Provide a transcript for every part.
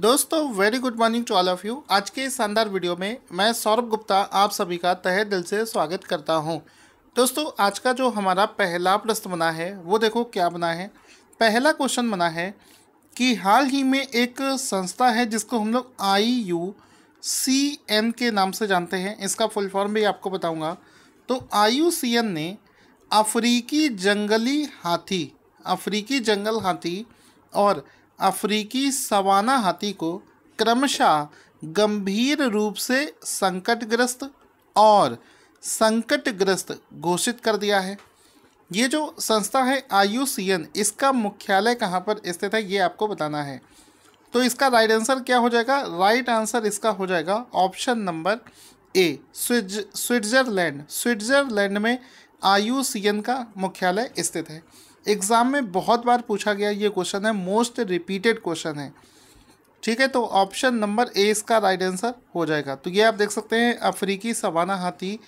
दोस्तों very good morning to all of you आज के इस शानदार वीडियो में मैं सौरभ गुप्ता आप सभी का तहे दिल से स्वागत करता हूं दोस्तों आज का जो हमारा पहला प्रश्न बना है वो देखो क्या बना है पहला क्वेश्चन बना है कि हाल ही में एक संस्था है जिसको हम लोग आई यू सी एन के नाम से जानते हैं इसका फुल फॉर्म भी आपको बताऊँगा तो आई यू सी एन ने अफ्रीकी जंगली हाथी अफ्रीकी जंगल हाथी और अफ्रीकी सवाना हाथी को क्रमशः गंभीर रूप से संकटग्रस्त और संकटग्रस्त घोषित कर दिया है ये जो संस्था है आयुसीएन इसका मुख्यालय कहाँ पर स्थित है ये आपको बताना है तो इसका राइट आंसर क्या हो जाएगा राइट आंसर इसका हो जाएगा option number a Swiss Switzerland Switzerland में आयुसीएन का मुख्यालय स्थित है एग्ज़ाम में बहुत बार पूछा गया ये क्वेश्चन है मोस्ट रिपीटेड क्वेश्चन है ठीक है तो ऑप्शन नंबर ए इसका राइट आंसर हो जाएगा तो ये आप देख सकते हैं अफ्रीकी सवाना हाथी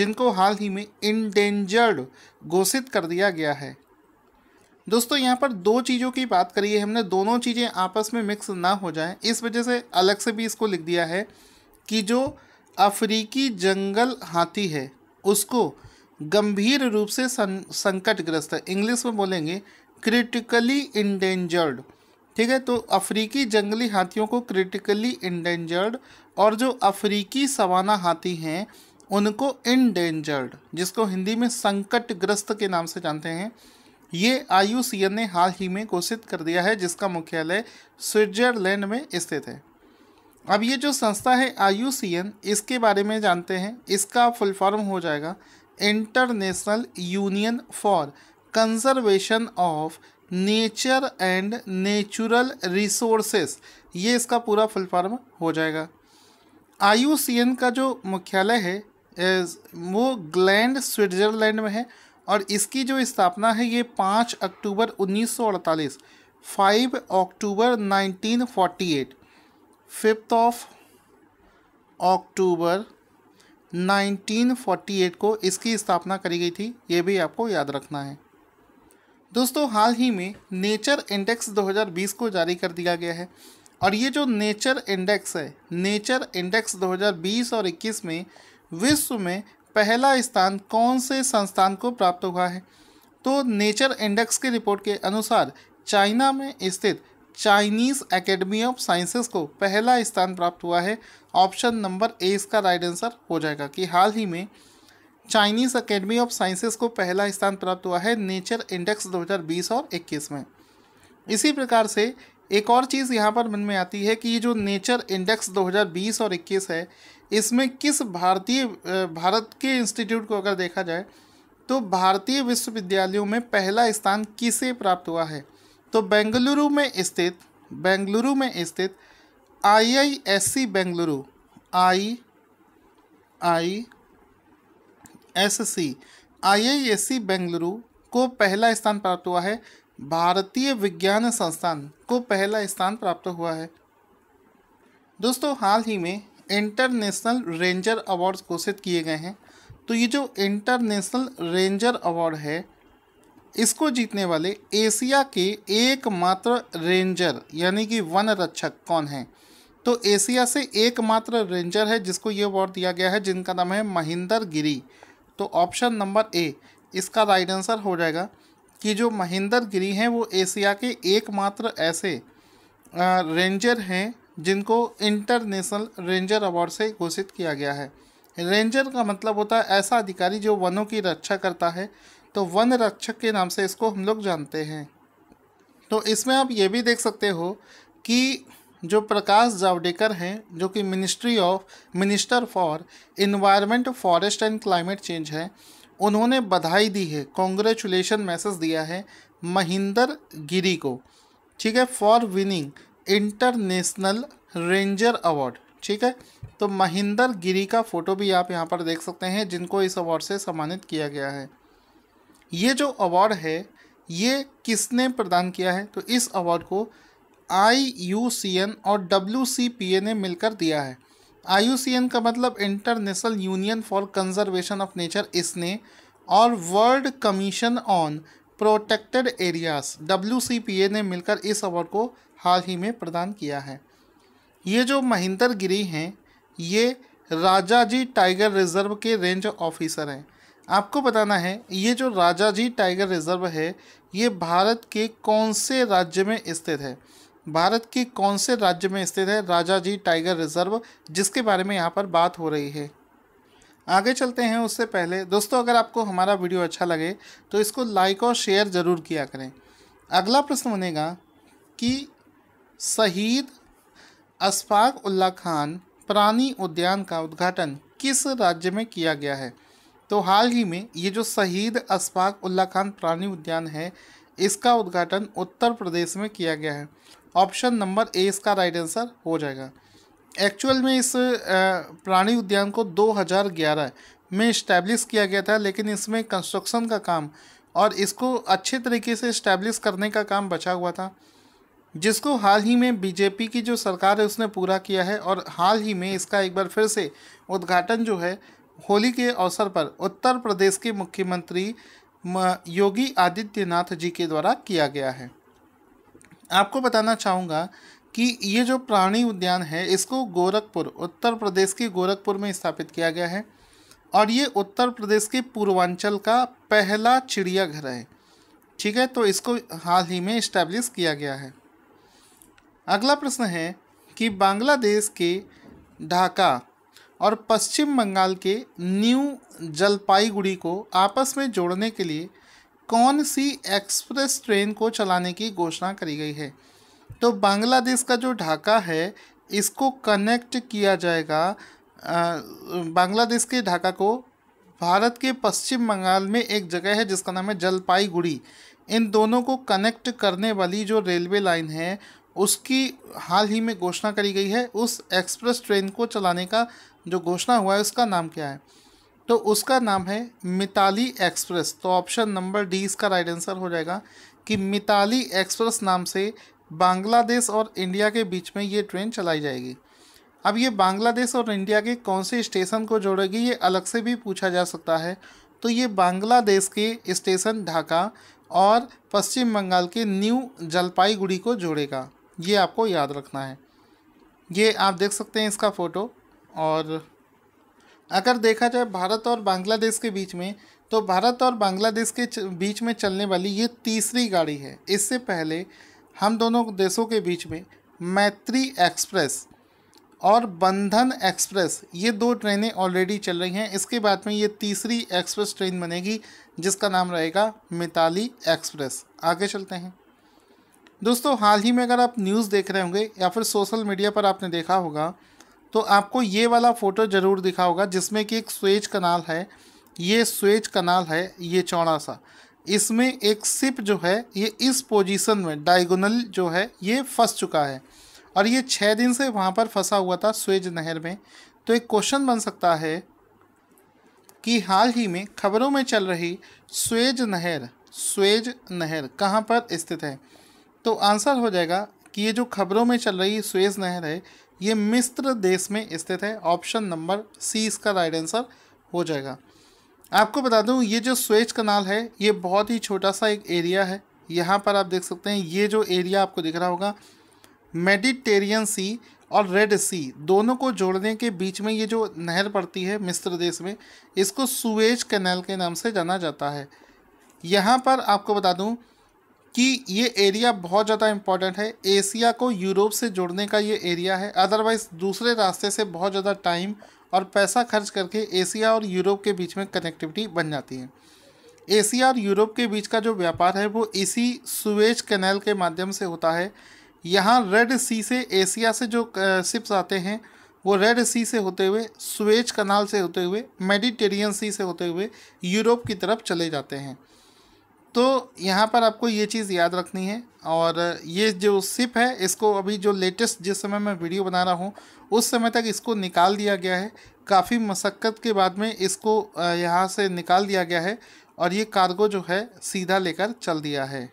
जिनको हाल ही में इंडेंजर्ड घोषित कर दिया गया है दोस्तों यहाँ पर दो चीज़ों की बात करी है हमने दोनों चीज़ें आपस में मिक्स ना हो जाएं इस वजह से अलग से भी इसको लिख दिया है कि जो अफ्रीकी जंगल हाथी है उसको गंभीर रूप से सं, संकटग्रस्त है इंग्लिश में बोलेंगे क्रिटिकली इंडेंजर्ड ठीक है तो अफ्रीकी जंगली हाथियों को क्रिटिकली इंडेंजर्ड और जो अफ्रीकी सवाना हाथी हैं उनको इंडेंजर्ड जिसको हिंदी में संकटग्रस्त के नाम से जानते हैं ये आयु ने हाल ही में घोषित कर दिया है जिसका मुख्यालय स्विट्जरलैंड में स्थित है अब ये जो संस्था है आयु इसके बारे में जानते हैं इसका फुल फॉर्म हो जाएगा International Union for Conservation of Nature and Natural Resources ये इसका पूरा फुल फॉर्म हो जाएगा आई का जो मुख्यालय है वो ग्लैंड स्विट्ज़रलैंड में है और इसकी जो स्थापना है ये पाँच अक्टूबर 1948 5 अक्टूबर 1948 फिफ्थ ऑफ अक्टूबर 1948 को इसकी स्थापना करी गई थी ये भी आपको याद रखना है दोस्तों हाल ही में नेचर इंडेक्स 2020 को जारी कर दिया गया है और ये जो नेचर इंडेक्स है नेचर इंडेक्स 2020 और 21 में विश्व में पहला स्थान कौन से संस्थान को प्राप्त हुआ है तो नेचर इंडेक्स की रिपोर्ट के अनुसार चाइना में स्थित चाइनीज एकेडमी ऑफ साइंसेस को पहला स्थान प्राप्त हुआ है ऑप्शन नंबर ए इसका राइट आंसर हो जाएगा कि हाल ही में चाइनीज एकेडमी ऑफ साइंसेस को पहला स्थान प्राप्त हुआ है नेचर इंडेक्स 2020 और 21 में इसी प्रकार से एक और चीज़ यहाँ पर मन में आती है कि ये जो नेचर इंडेक्स 2020 और 21 है इसमें किस भारतीय भारत के इंस्टीट्यूट को अगर देखा जाए तो भारतीय विश्वविद्यालयों में पहला स्थान किसे प्राप्त हुआ है तो बेंगलुरु में स्थित बेंगलुरु में स्थित I I S C Bengaluru I I S C I I S C Bengaluru को पहला स्थान प्राप्त हुआ है भारतीय विज्ञान संस्थान को पहला स्थान प्राप्त हुआ है दोस्तों हाल ही में इंटरनेशनल रेंजर अवार्ड घोषित किए गए हैं तो ये जो इंटरनेशनल रेंजर अवार्ड है इसको जीतने वाले एशिया के एकमात्र रेंजर यानी कि वन रक्षक कौन हैं तो एशिया से एकमात्र रेंजर है जिसको ये अवार्ड दिया गया है जिनका नाम है महिंदर गिरी तो ऑप्शन नंबर ए इसका राइट आंसर हो जाएगा कि जो महिंदर गिरी हैं वो एशिया के एकमात्र ऐसे रेंजर हैं जिनको इंटरनेशनल रेंजर अवार्ड से घोषित किया गया है रेंजर का मतलब होता है ऐसा अधिकारी जो वनों की रक्षा करता है तो वन रक्षक के नाम से इसको हम लोग जानते हैं तो इसमें आप ये भी देख सकते हो कि जो प्रकाश जावड़ेकर हैं जो कि ministry of minister for environment forest and climate change है उन्होंने बधाई दी है कॉन्ग्रेचुलेशन मैसेज दिया है महिंदर गिरी को ठीक है for winning International Ranger Award ठीक है तो महिंदर गिरी का फ़ोटो भी आप यहाँ पर देख सकते हैं जिनको इस अवार्ड से सम्मानित किया गया है ये जो अवार्ड है ये किसने प्रदान किया है तो इस अवार्ड को आई यू सी एन और डब्ल्यू सी पी ए ने मिलकर दिया है आई यू सी एन का मतलब International Union for Conservation of Nature इसने और World Commission on Protected Areas W C P A ने मिलकर इस अवार्ड को हाल ही में प्रदान किया है ये जो महेंद्र गिरी हैं ये राजा जी टाइगर रिजर्व के रेंज ऑफिसर हैं आपको बताना है ये जो राजा जी टाइगर रिजर्व है ये भारत के कौन से राज्य में स्थित है भारत के कौन से राज्य में स्थित है राजा जी टाइगर रिजर्व जिसके बारे में यहाँ पर बात हो रही है आगे चलते हैं उससे पहले दोस्तों अगर आपको हमारा वीडियो अच्छा लगे तो इसको लाइक और शेयर ज़रूर किया करें अगला प्रश्न बनेगा कि शहीद अशफाक उल्ला खान प्राणी उद्यान का उद्घाटन किस राज्य में किया गया है तो हाल ही में ये जो शहीद अस्पाक उल्ला खान प्राणी उद्यान है इसका उद्घाटन उत्तर प्रदेश में किया गया है ऑप्शन नंबर ए इसका राइट आंसर हो जाएगा एक्चुअल में इस प्राणी उद्यान को 2011 में इस्टेब्लिश किया गया था लेकिन इसमें कंस्ट्रक्शन का काम और इसको अच्छे तरीके से इस्टेब्लिश करने का काम बचा हुआ था जिसको हाल ही में बीजेपी की जो सरकार है उसने पूरा किया है और हाल ही में इसका एक बार फिर से उद्घाटन जो है होली के अवसर पर उत्तर प्रदेश के मुख्यमंत्री योगी आदित्यनाथ जी के द्वारा किया गया है आपको बताना चाहूँगा कि ये जो प्राणी उद्यान है इसको गोरखपुर उत्तर प्रदेश के गोरखपुर में स्थापित किया गया है और ये उत्तर प्रदेश के पूर्वांचल का पहला चिड़ियाघर है ठीक है तो इसको हाल ही में इस्टेब्लिश किया गया है अगला प्रश्न है कि बांग्लादेश के ढाका और पश्चिम बंगाल के न्यू जलपाईगुड़ी को आपस में जोड़ने के लिए कौन सी एक्सप्रेस ट्रेन को चलाने की घोषणा करी गई है तो बांग्लादेश का जो ढाका है इसको कनेक्ट किया जाएगा बांग्लादेश के ढाका को भारत के पश्चिम बंगाल में एक जगह है जिसका नाम है जलपाईगुड़ी इन दोनों को कनेक्ट करने वाली जो रेलवे लाइन है उसकी हाल ही में घोषणा करी गई है उस एक्सप्रेस ट्रेन को चलाने का जो घोषणा हुआ है उसका नाम क्या है तो उसका नाम है मिताली एक्सप्रेस तो ऑप्शन नंबर डी इसका राइट आंसर हो जाएगा कि मिताली एक्सप्रेस नाम से बांग्लादेश और इंडिया के बीच में ये ट्रेन चलाई जाएगी अब ये बांग्लादेश और इंडिया के कौन से स्टेशन को जोड़ेगी ये अलग से भी पूछा जा सकता है तो ये बांग्लादेश के स्टेशन ढाका और पश्चिम बंगाल के न्यू जलपाईगुड़ी को जोड़ेगा ये आपको याद रखना है ये आप देख सकते हैं इसका फ़ोटो और अगर देखा जाए भारत और बांग्लादेश के बीच में तो भारत और बांग्लादेश के बीच में चलने वाली ये तीसरी गाड़ी है इससे पहले हम दोनों देशों के बीच में मैत्री एक्सप्रेस और बंधन एक्सप्रेस ये दो ट्रेनें ऑलरेडी चल रही हैं इसके बाद में ये तीसरी एक्सप्रेस ट्रेन बनेगी जिसका नाम रहेगा मिताली एक्सप्रेस आगे चलते हैं दोस्तों हाल ही में अगर आप न्यूज़ देख रहे होंगे या फिर सोशल मीडिया पर आपने देखा होगा तो आपको ये वाला फ़ोटो ज़रूर दिखा होगा जिसमें कि एक स्वेज कनाल है ये स्वेज कनाल है ये चौड़ा सा इसमें एक सिप जो है ये इस पोजीशन में डायगोनल जो है ये फंस चुका है और ये छः दिन से वहाँ पर फंसा हुआ था स्वेज नहर में तो एक क्वेश्चन बन सकता है कि हाल ही में खबरों में चल रही स्वेज नहर स्वेज नहर कहाँ पर स्थित है तो आंसर हो जाएगा कि ये जो खबरों में चल रही स्वेज नहर है ये मिस्र देश में स्थित है ऑप्शन नंबर सी इसका राइट आंसर हो जाएगा आपको बता दूं ये जो स्वेज कनाल है ये बहुत ही छोटा सा एक एरिया है यहाँ पर आप देख सकते हैं ये जो एरिया आपको दिख रहा होगा मेडिटेरियन सी और रेड सी दोनों को जोड़ने के बीच में ये जो नहर पड़ती है मिस्र देश में इसको सुएज कैनाल के नाम से जाना जाता है यहाँ पर आपको बता दूँ कि ये एरिया बहुत ज़्यादा इम्पॉर्टेंट है एशिया को यूरोप से जोड़ने का ये एरिया है अदरवाइज़ दूसरे रास्ते से बहुत ज़्यादा टाइम और पैसा खर्च करके एशिया और यूरोप के बीच में कनेक्टिविटी बन जाती है एशिया और यूरोप के बीच का जो व्यापार है वो इसी सुवेज कैनाल के माध्यम से होता है यहाँ रेड सी से एशिया से जो शिप्स आते हैं वो रेड सी से होते हुए सुवेज कनाल से होते हुए मेडिटेरियन सी से होते हुए यूरोप की तरफ चले जाते हैं तो यहाँ पर आपको ये चीज़ याद रखनी है और ये जो सिप है इसको अभी जो लेटेस्ट जिस समय मैं वीडियो बना रहा हूँ उस समय तक इसको निकाल दिया गया है काफ़ी मशक्क़त के बाद में इसको यहाँ से निकाल दिया गया है और ये कार्गो जो है सीधा लेकर चल दिया है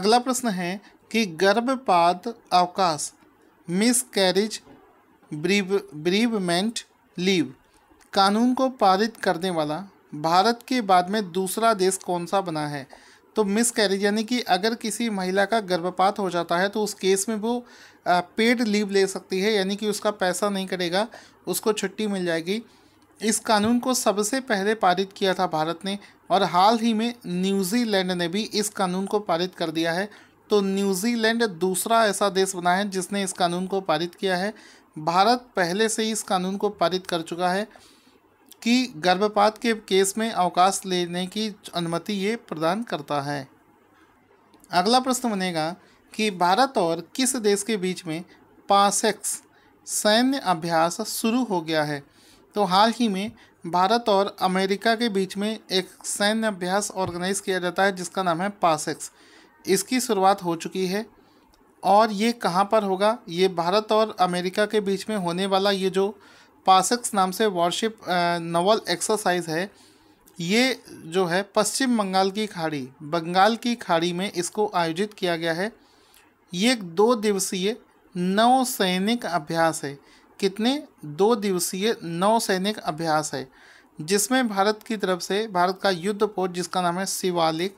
अगला प्रश्न है कि गर्भपात अवकाश miscarriage bereave bereavement leave कानून को पारित करने वाला भारत के बाद में दूसरा देश कौन सा बना है तो मिस कैरिज यानी कि अगर किसी महिला का गर्भपात हो जाता है तो उस केस में वो पेड लीव ले सकती है यानी कि उसका पैसा नहीं कटेगा उसको छुट्टी मिल जाएगी इस कानून को सबसे पहले पारित किया था भारत ने और हाल ही में न्यूजीलैंड ने भी इस कानून को पारित कर दिया है तो न्यूजीलैंड दूसरा ऐसा देश बना है जिसने इस कानून को पारित किया है भारत पहले से ही इस कानून को पारित कर चुका है कि गर्भपात के केस में अवकाश लेने की अनुमति ये प्रदान करता है अगला प्रश्न बनेगा कि भारत और किस देश के बीच में पासेक्स सैन्य अभ्यास शुरू हो गया है तो हाल ही में भारत और अमेरिका के बीच में एक सैन्य अभ्यास ऑर्गेनाइज किया जाता है जिसका नाम है पासेक्स इसकी शुरुआत हो चुकी है और ये कहाँ पर होगा ये भारत और अमेरिका के बीच में होने वाला ये जो पासक्स नाम से वॉरशिप नवल एक्सरसाइज है ये जो है पश्चिम बंगाल की खाड़ी बंगाल की खाड़ी में इसको आयोजित किया गया है ये एक दो दिवसीय नौ सैनिक अभ्यास है कितने दो दिवसीय नौ सैनिक अभ्यास है जिसमें भारत की तरफ से भारत का युद्ध पोत जिसका नाम है शिवालिक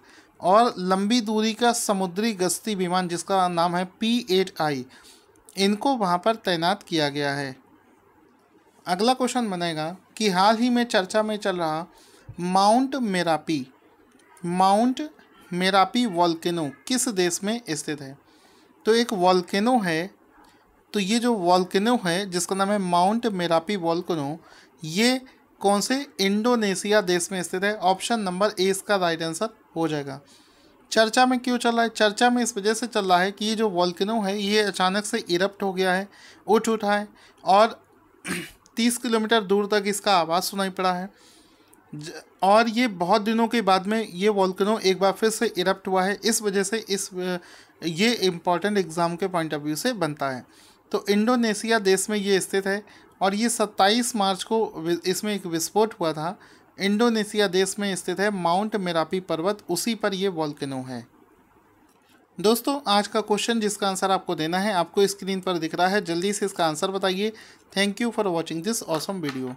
और लंबी दूरी का समुद्री गश्ती विमान जिसका नाम है पी एट आई इनको वहाँ पर तैनात किया गया है अगला क्वेश्चन बनेगा कि हाल ही में चर्चा में चल रहा Mount Merapi Mount Merapi volcano किस देश में स्थित है तो एक वॉल्केनो है तो ये जो वॉल्केनो है जिसका नाम है माउंट मेरापी वॉल्केनो ये कौन से इंडोनेशिया देश में स्थित है ऑप्शन नंबर ए इसका राइट आंसर हो जाएगा चर्चा में क्यों चल रहा है चर्चा में इस वजह से चल रहा है कि ये जो वॉल्केनो है ये अचानक से इरप्ट हो गया है उठ उठा है और तीस किलोमीटर दूर तक इसका आवाज़ सुनाई पड़ा है और ये बहुत दिनों के बाद में ये वॉल्कनो एक बार फिर से इरप्ट हुआ है इस वजह से इस ये इम्पॉर्टेंट एग्ज़ाम के पॉइंट ऑफ व्यू से बनता है तो इंडोनेशिया देश में ये स्थित है और ये 27 मार्च को इसमें एक विस्फोट हुआ था इंडोनेशिया देश में स्थित है माउंट मेरापी पर्वत उसी पर यह वॉल्कनो है दोस्तों आज का क्वेश्चन जिसका आंसर आपको देना है आपको स्क्रीन पर दिख रहा है जल्दी से इसका आंसर बताइए thank you for watching this awesome video